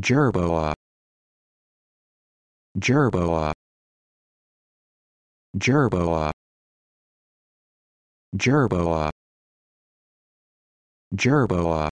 Gerboa, gerboa, gerboa, gerboa, gerboa.